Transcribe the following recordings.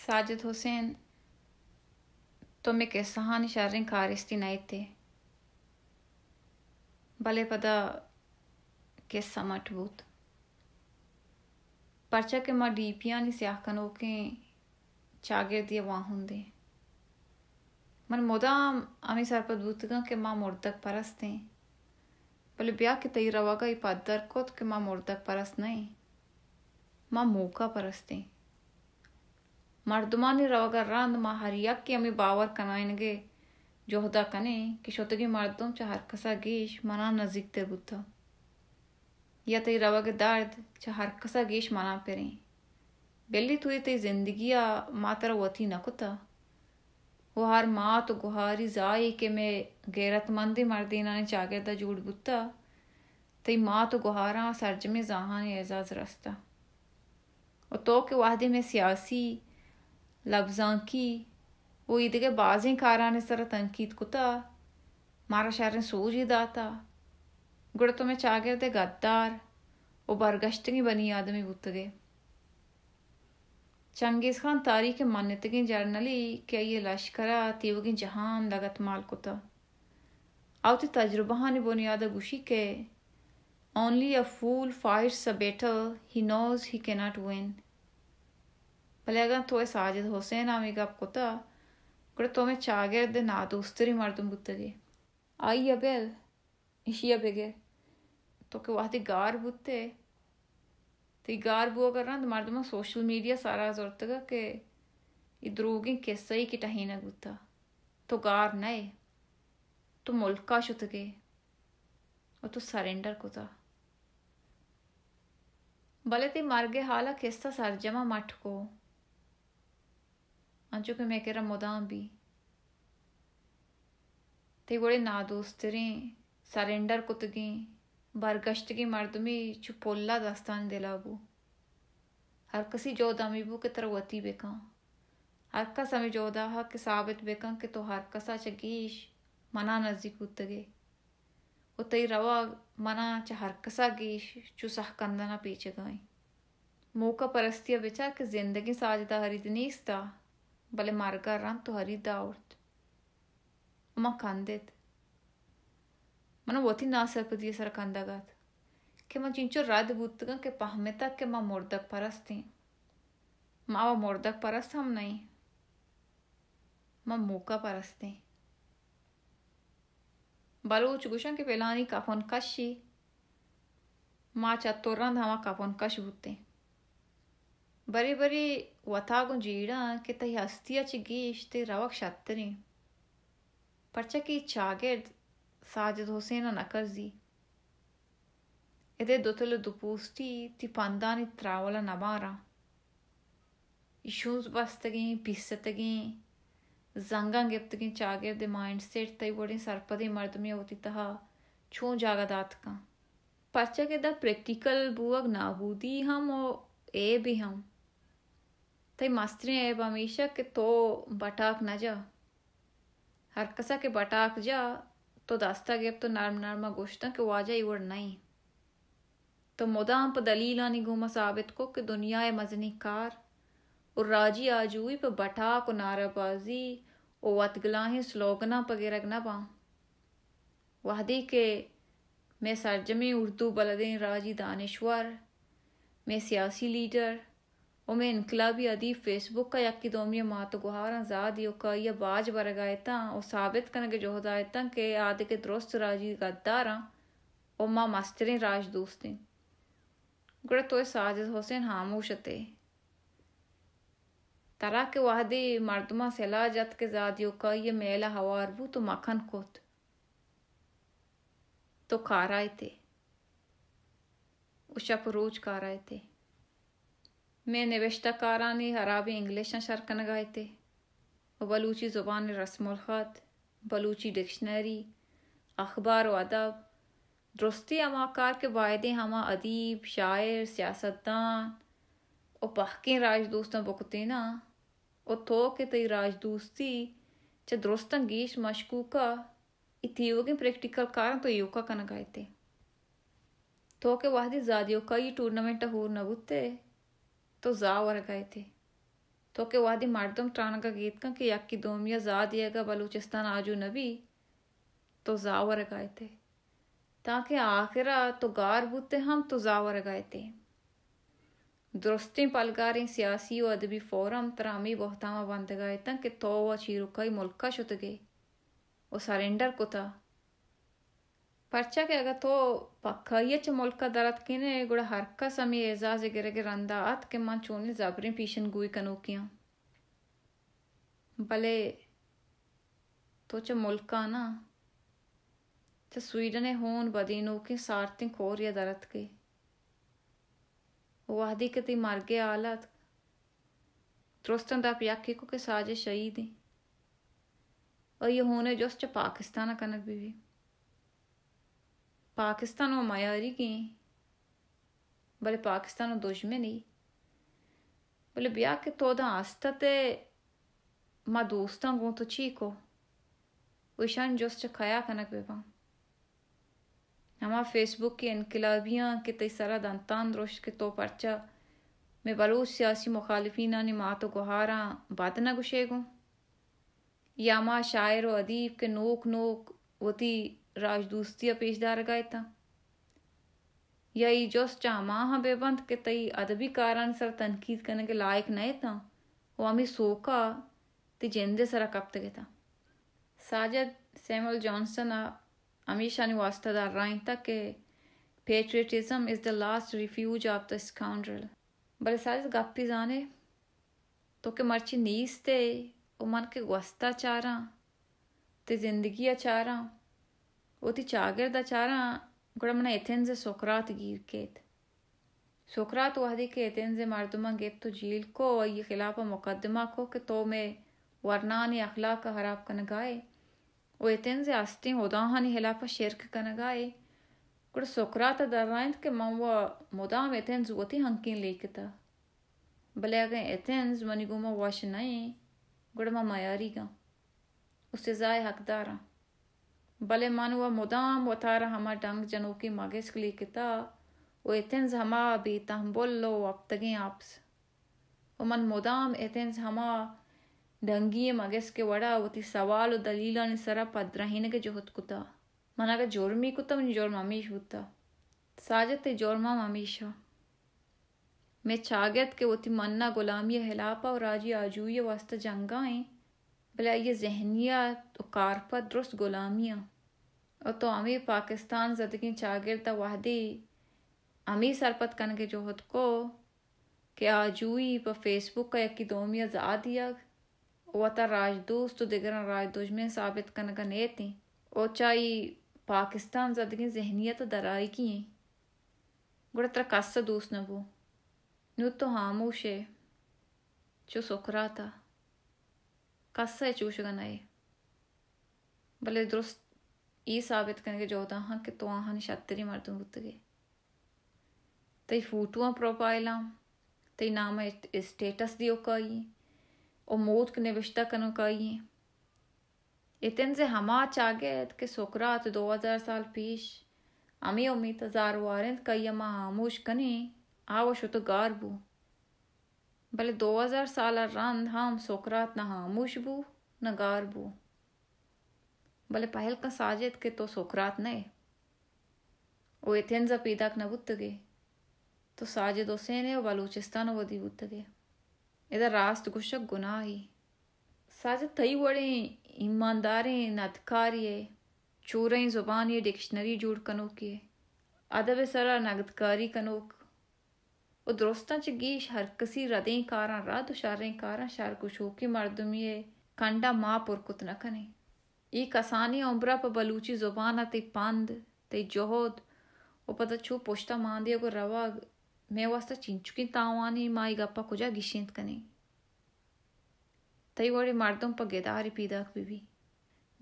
Sajid Hussain tomike sahani sharrin kaaristinaite bale pada kessa matbut parcha ke madipiyan ni syahkano ke chagirdiye wahunde मन मोदाम आमी सारपत बूतगा के माँ मुर्दक परस्त हैं बोले ब्याह के तई रवागा इपादर कोत के माँ मुर्दक परस्त नहीं माँ मोका परस्त हैं मर्दुमानी रवगर्रांदमा हर यक्के अमी बावर कनाइनगे जोहदा कने कि शोतगी मर्दुम चहर कसा गीश मना नजीक तेर बुद्धा या तई रवग दर्द चहर कसा गीश मना पेरें बेली तुई तई जिंदगी मातरा वती नकुता वो हर माँ तो गुहारी जाई के मैं गैरतमंदी मर्दीना ने जागे दा जूड़ बुत्ता तई माँ तो गुहारा सरजमे जहां एजाज रस्ता और तो के वाहदे में सियासी ਲਬਜ਼ਾਂ ਕੀ ਉਈ ਦੇ ਬਾਜ਼ੇ ਕਾਰਾਂ ਨੇ ਸਰ ਤੰਕੀਤ ਕੁਤਾ ਮਾਰਾ ਸ਼ਹਿਰ ਨੇ ਸੂਝੀ ਦਾਤਾ ਗੁਰ ਤੋਂ ਮੈਂ ਚਾਗਰ ਤੇ ਗੱਦਾਰ ਉਹ ਬਰਗਸ਼ਤ ਨਹੀਂ ਬਣੀ ਆਦਮੀ ਬੁੱਤ ਗਏ ਚੰਗੇਸ ਖਾਨ ਤਾਰੀਖ ਮੰਨਤ ਕੇ ਜਰਨਲੀ ਕਿ ਇਹ ਲਸ਼ਕਰਾ ਤੇ ਉਹ ਕਿ ਜਹਾਨ ਲਗਤ ਮਾਲ ਕੁਤਾ ਆਉਤ ਤਜਰਬਾ ਨੇ ਬੁਨਿਆਦ ਗੁਸ਼ੀ ਕੇ only a fool fires a battle he knows he can't win felelgan tois Sajid Hossein amigapkota, Kurtome Chager de Nadustri Martum Buttagi. Ai Abel, Ishia Beger. Toke Wati Gar Butte. तो गार बुआ करना तुम्हारे तुम सोशल मीडिया सारा जरूरत का के इद्रोगी कैसा ही किटा ही ना गुता तो गार नए तो मुल्क का शुद्ध के और तो सरेंडर कुता भले ते मार्गे हाला किस्ता सरजमा मठ को 안조금에게라 모담비. ತೆಗೊಳೆ ನಾದೋಸ್ತರಿ ಸರೆಂಡರ್ ಕೊತ್ತಗಿ ಬರ್ಗಷ್ಟಗಿ ಮರ್ದುಮಿ ಚು ಪೊಲ್ಲ ದಾಸ್ತಾನ್ ದಿಲಾಬು ಹರ್ಕಸಿ ಜೋದಾಮಿಬು ಕೆ ತರ ವತಿ ಬೇಕಂ ಹರ್ಕ ಸಮಿ ಜೋದಾಹ ಕೆ ಸಾಬಿತ್ ಬೇಕಂ ಕೆ ತೋ ಹರ್ಕಸ ಚಗೀಶ್ ಮನ ನಜೀಕ್ ಉತ್ತಗೆ ಉತ್ತೈ ರವ ಮನ ಚ ಹರ್ಕಸ ಗೀಶ್ ಚು ಸಹ ಕಂದನ ಪೀಚೆ ಗಾಯಿ ಮೋಕ ಪರಸ್ತಿಯ ಬಿಚಾ ಕೆ ಜಿಂದಗಿ ಸಾಜದ ಹರಿದನೀಸ್ತಾ بل margar rantu har idavrt. Ama kandet. Mana voti nasar padiye sar kandagat. Ke ma cincho rad buttagan ke pahmeta ke ma mordak parasti. Ma ava mordak parast ham nahi. Ma muka parasti. Baluch gushan ke pelani kafon kashi. Ma chattoran hama kafon kash butte. Baribari watagunjira ke tahi hastia chigish te rawak shatteri. Parcha ki chaged Sajid Hosseina nakarzi. Ede dotele dupusti ti pandani travola namara. Issues bastagin, pissatagin, zangan geptagin chaged de mindset tai bodin sarpadi mardmi hoti taha chon jagadat ka. Parcha ke da practical buag nabudi ham o ए भी हम maistriem eb amīšak to batak na ja. Har kasa के batak जा तो दास्ता गेब तो नर्म नरमा गोश्ता के वाजा इवर नहीं तो मुदा पर दलीला नहीं घूमा साबित को कि दुनिया ए मजनी कार और राजी आजूई पर बटा को नाराबाजी ओ वतगलाहें स्लोगना पगेरग ना पा वाहदी के मैं सरजमी उर्दू बलदें राजी दानश्वर मैं सियासी लीडर ಒಮೇನ್ ಫೇಸ್ಬುಕ್ ಫೇಸ್ಬುಕ್ಕಾಕಿದೋಮಿಯ ಮಾತು ಗುಹಾರ ಜಾದಿಯೊಕ್ಕ ಇಯ ಬಾಜ್ ಬರಗಾಯ್ತಾ के ಸಾಬಿತ್ के ಜೋದಾಯ್ತ ಕೆ ಆದಕ್ಕೆ ದೋಸ್ತ್ ರಾಜಿ ಗದ್ದಾರ ಒಮ್ಮ ಮಸ್ತರಿನ ರಾಜ್ ದೂಸ್ತಿನ್ ಗುಡ ತೋಯ್ ಸಾಜಿದ್ ಹುಸೇನ್ ಹಾಮೂಷತೆ तरा के वाहदे मर्दमा सैला जत के जादियों का ये मेला हवार वो तो मखन कोत तो कार आए थे उशप रोज कार आए थे में नवश्तकारानी हराबी इंग्लिश शर कन गए थे बलूची ज़ुबान रस्मलखत बलूची डिक्शनरी अखबार व अदब दुरुस्ती अमाकार के वायदे हमा अदीब शायर सियासतदान और पहकें राज दोस्तों बकते ना और थो के तई राज दोस्ती च दुरुस्त गीश मशकूका इतियोगे प्रैक्टिकल कारण तो योका कन गए थे तो के वाहदी जादियों का ये टूर्नामेंट हो नबुते तो जा तो के वादी का गीत का कि यक्की दोमिया जा दिएगा बलूचिस्तान आजू नबी तो जा थे ताकि आखिरा तो गार बूते हम तो जा थे दुरुस्ती पलगारी सियासी व अदबी फोरम तरामी बहतामा बंद गए तक कि तो वह चीरुका मुल्क छुत गए वो सरेंडर कुता ಪರ್ಚಕೆಗ ತೋ ಕೈಯಚ ಮೊಲ್ಕ ದರತ್ ಕಿನೆ ಗುಡ ಹರ್ಕ ಸಮಿ ಎಜಾಜ್ ಗಿರಗೆ ರಂದ ಆತ್ ಕೆ ಮನ್ ಚೋನಿ ಜಾಬರಿ ಪೀಶನ್ ಗುಯಿ ಕನೋಕಿಯಾ भले तो च मुल्क ना तो स्वीडन होन बदीनो के सारती खोर या दरत के वाहदी कति मर गए आलत त्रुस्तन दा प्याके को के साजे शहीद और ये होने जो च पाकिस्तान कनक भी, Pakistan olmaya ki Böyle Pakistan'ı dojmeni. Böyle bir ake toda astate ma dostan gonto chico. Uşan josça kaya kanak beban. हमारा फेसबुक की इनकलाबियाँ कितने सारा दंतान रोश के तो पर्चा में बलूच सियासी मुखालफीना ने मातो गुहारा बात ना गुशेगो या माँ शायर व अदीब के नोक नोक वती raždūstie pīšdāra gaitā. या ई जोस चामा हाँ बेबंद के तई अदबी कारण सर तनकीद करने के लायक नहीं था वो अमी सोका ती जेंदे सरा कप्त के था साजद सैमुअल जॉनसन अमीशा ने वास्ता दार राइन तक के patriotism is the last refuge of the scoundrel बड़े साजद गप्पी जाने तो के मर्ची नीस ते वो मन के वस्ता चारा ते जिंदगी चारा ಒತಿಚಾಗಿರ್ದಾಚಾರ ಗುಡಮನ ಎಥೆನ್ಸೆ ಸೊಕ್ರಾತ್ ಗೀರ್ಕೇತ್ सोकरात वादी के एतेन से मारदुमा गेप तो झील को और ये खिलाफ मुकदमा को कि तो मैं वरनान अखला का हराब कन गाए वो एतेन से आस्ती होदाहन हिलाफ शेरक कन गाए कुड़ सोकरात दर्राइंद के मां वो मुदाम एतेन जुवती हंकिन लेकता भले अगे एतेन मनिगुमा वाश नहीं गुड़ मां मायारी उससे जाय हकदारा भले मन मुदाम בלמן הוא המודם, ותר המדנג ג'נוקי מגס קליקתה, बोल लो ביתהמבול לו आपस वो मन मुदाम एथेंस हमा डंगी मगेस के वड़ा वो उति सवाल दलीला ने सरा पद्रहीन के जोहत कुता मना का जोरमी कुता मन जोर मामीश हुता साजते जोरमा मामीशा मैं चागत के वो उति मन्ना गुलामी हिलापा और राजी आजूय वास्ता जंगाएं बलाए जहनियात कारपत दुरुस्त गुलामियाँ और तो अमी पाकिस्तान जदगी चागिर वाहदी अमी सरपत कन के जो हद को कि आजूई पर फेसबुक का एक दोमिया जा दिया वह तो राजदूस तो दिगर राजदूज में साबित कन का ने थी और चाहे पाकिस्तान जदगी जहनियत दराई की गुड़ा तरह कस दूस न वो नु तो हामोश है जो सुख रहा था 가스에 주시가 나이 भले दुरुस्त ई साबित करने जो हाँ कि तो हाँ छातरी मर्दों बुत गए तई फोटो प्रोफाइल तई नाम स्टेटस दियो कई और मौत ने विश्ता कनो कई इतन से हमा चागे के सोकरात दो हजार साल पीश अमी उम्मीद हजार वारें कई अमा आमोश कने आवश तो गार बू ಬಲೆ ದೋ ಹಜಾರ್ ಸಾಲ ರಂದ್ ಹಾಂ ಸೋಕರಾತ್ ನ ಹಾಮೂಶ್ಬು ನಗಾರ್ಬು ಬಲೆ ಪಹಲ್ ಕ ಸಾಜೆತ್ ಕೆ ತೋ ಸೋಕರಾತ್ ನೇ ಓ ಎಥೆನ್ಸ ಪೀದಾಕ್ ನ ಬುತ್ತಗೆ तो साजिद हुसैन और बलूचिस्तान वदी बुतगे इधर रास्त गुशक गुनाह ही साजिद थई बड़े ईमानदार हैं नदकार ये चोरें जुबान ये डिक्शनरी जोड़ कनोक ये अदब सरा नगदकारी कनोक ਉਹ ਦਰਸਤਾਂ ਚ ਗੀਸ਼ ਹਰ ਕਸੀ ਰਦੇ ਕਾਰਾਂ ਰਾ ਦੁਸ਼ਾਰੇ ਕਾਰਾਂ ਸ਼ਾਰ ਕੁਸ਼ੂ ਕੀ ਮਰਦਮੀਏ ਕੰਡਾ ਮਾਂ ਪੁਰਕੁਤ ਨ ਕਨੇ ਇਹ ਕਸਾਨੀ ਉਮਰਾ ਪ ਬਲੂਚੀ ਜ਼ੁਬਾਨ ਤੇ ਪੰਦ ਤੇ ਜੋਹਦ ਉਹ ਪਤਾ ਛੂ ਪੁਸ਼ਤਾ ਮਾਂਦੇ ਕੋ ਰਵਾ ਮੈਂ ਵਾਸਤਾ ਚਿੰਚੁਕੀ ਤਾਵਾਨੀ ਮਾਈ ਗੱਪਾ ਕੁਜਾ ਗਿਸ਼ਿੰਤ ਕਨੇ तई वड़ी मर्दों पर गेदारी पीदक बीवी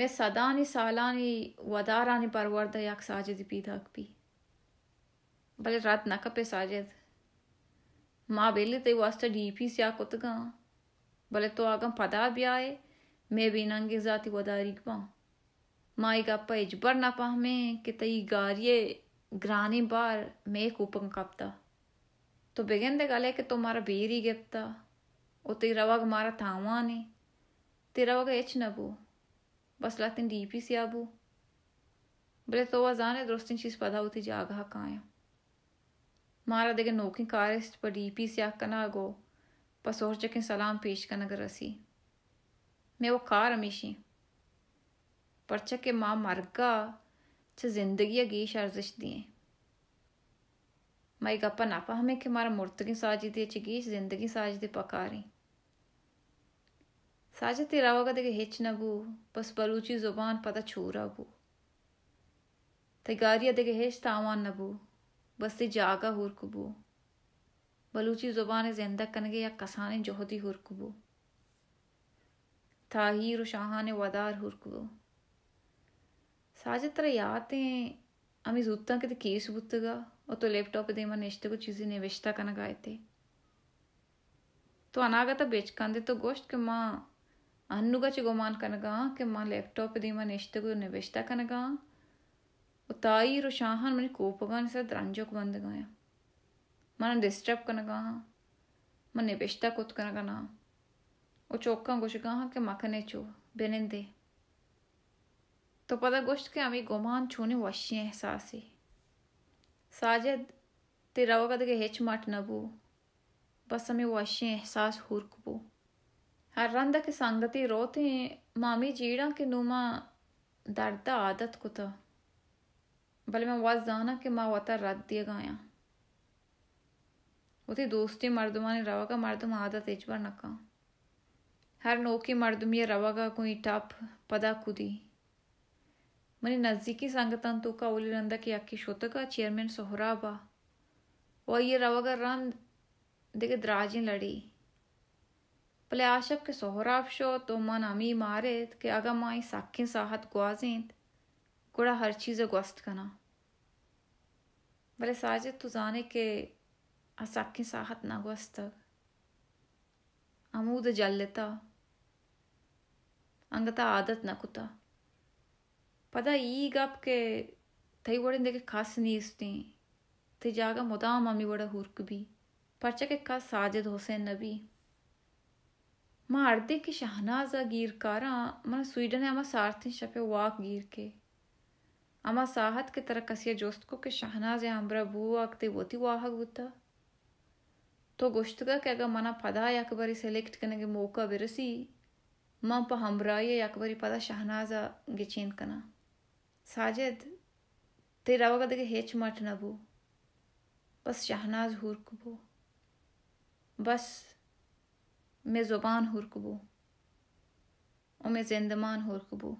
मैं सदानी सालानी वदारानी परवरदा यक साजिद पीदक भी भले रात न कपे साजिद ಮಾ ಬೇಲಿತೈ ವಾಸ್ಟ ಡಿ ಪಿ ಸ್ಯಾ ಕೊತ್ತಗ ಬಲೆ ತೋ ಆಗಂ ಪದಾ ಬ್ಯಾಯೆ ಮೇ ಬೀನಂಗೆ ಜಾತಿ ವದಾರಿಗ ಬಾ माई का अपा इजबर ना मैं कि तई गारिये ग्रानी बार मैं कूपंग कपता तो बेगन दे गले कि तुम्हारा तो बेरी गेपता ओ ते रवाग मारा थावा ने ते रवाग एच नबू बस डी पी सिया बो भले तो वह जाने दोस्तिन चीज पता जाग जागा काया Maaradegen nokinkarist paripis yakkanago, pasorjakin salam peshkanagarasi. Mevo karamishi. परचा के माँ मार्गा छ जिंदगी अगी शार्जिश दिए माई गप्पा नापा हमें कि मारा मुर्तगी साजी दिए चिगी जिंदगी साज दे पकारी साजे तेरावा का देखे हिच नगू बस बलूची जुबान पता छूरा गू तगारिया हिच तावान नबू ਬਸੇ ਜਾਗਾ ਹੁਰਕਬੂ ਬਲੂਚੀ ਜ਼ੁਬਾਨੇ ਜ਼ਿੰਦਾ ਕਨਗੇ ਯਾ ਕਸਾਨੇ ਜੋਹਦੀ ਹੁਰਕਬੂ ਤਾਹੀਰ ਸ਼ਾਹਾਨੇ ਵਦਾਰ ਹੁਰਕਬੂ ਸਾਜਤਰ ਯਾਤੇ ਅਮੀ ਜ਼ੁੱਤਾਂ ਕਿਤੇ ਕੇਸ ਬੁੱਤਗਾ ਉਹ ਤੋਂ ਲੈਪਟਾਪ ਦੇ ਮਨ ਇਸ਼ਤ ਕੋ ਚੀਜ਼ੀ ਨੇ ਵਿਸ਼ਤਾ ਕਨ ਗਾਇਤੇ ਤੋ ਅਨਾਗਤ ਬੇਚ ਕੰਦੇ ਤੋ ਗੋਸ਼ਤ ਕੇ ਮਾਂ ਅਨੁਗਾ ਚ ਗੁਮਾਨ ਕਨਗਾ ਕਿ ਮਾਂ ਲੈਪਟਾਪ ਦੇ ਮਨ ਇਸ਼ਤ ਕੋ ਨਿਵੇਸ਼ਤਾ ਕਨਗਾ ತಾಯಿ ಶಾಹನ್ ಮನೆ ಕೋಪಗಾನ ಸದ ರಂಜೋಕ್ ಬಂದಗಾಯ ಮನ ಡಿಸ್ಟರ್ಬ್ ಕನಗಾ ಮನೆ ಬೆಷ್ಟ ಕೂತ್ ಕನಗನ वो चौका गोश कहा के मखने चो बेनें तो पता गोश्त के हमें गोमान छोने वशी एहसासी साजद ते रवगद के हेच माट नबू बस हमें वशी एहसास हुरकबू हर रंदा के संगति रोते मामी जीड़ा के नुमा दर्द आदत कुता भले मैं वाज जाना कि माँ वता रद दिए गाया उसे दोस्ती मर्दुमा ने रवा का मर्दम आदत इजबर नका हर नोकी मर्दम ये रवा कोई टप पदा खुदी मनी नज़दीकी संगतन तो का ओली रंदा की अक्की शोत का चेयरमैन सोहराबा और ये रवा का राम देखे द्राजी लड़ी भले आशब के सोहराब शो तो मन अमी मारे के अगर माई साखिन साहत गुआजें گوڑا هر چیز گوست کنه ولی ساجد تو زانه که از اکی ساحت نگوست عمود جلتا ಅಂಗತ ಆದತ್ ನಕುತ ಪದ ಈಗ ಅಪ್ಕೆ ತೈ ಒಡೆಂದಕ್ಕೆ ಕಾಸು ನೀಸ್ತಿ ತಿ ಜಾಗ ಮೊದಾ ಮಮ್ಮಿ ಒಡ ಹುರ್ಕು ಬಿ ಪರ್ಚಕ್ಕೆ ಕಾಸ್ ಸಾಜದ್ ಹುಸೇನ್ ನಬಿ ಮಾ ಅರ್ಧಕ್ಕೆ ಶಹನಾಜ ಗೀರ್ಕಾರ ಮನ ಸ್ವೀಡನ್ ಅಮ್ಮ ಸಾರ್ಥಿ ಶಪೆ ವಾಕ್ ಗೀರ್ಕೆ अमा साहत ama sahat kıtarakasya coşku Shahnaz şahnaz amra bu वो voti वाह बुता तो गोश्तगा के अगर मना पदा याकबरी सेलेक्ट करने के मौका बिरसी माँ पा हमरा ये याकबरी पदा शहनाजा गिचेन करना साजिद तेरा वगद के हेच मट नबू बस शहनाज हुरकबो बस मैं जुबान हुरकबो और मैं जिंदमान हुरकबो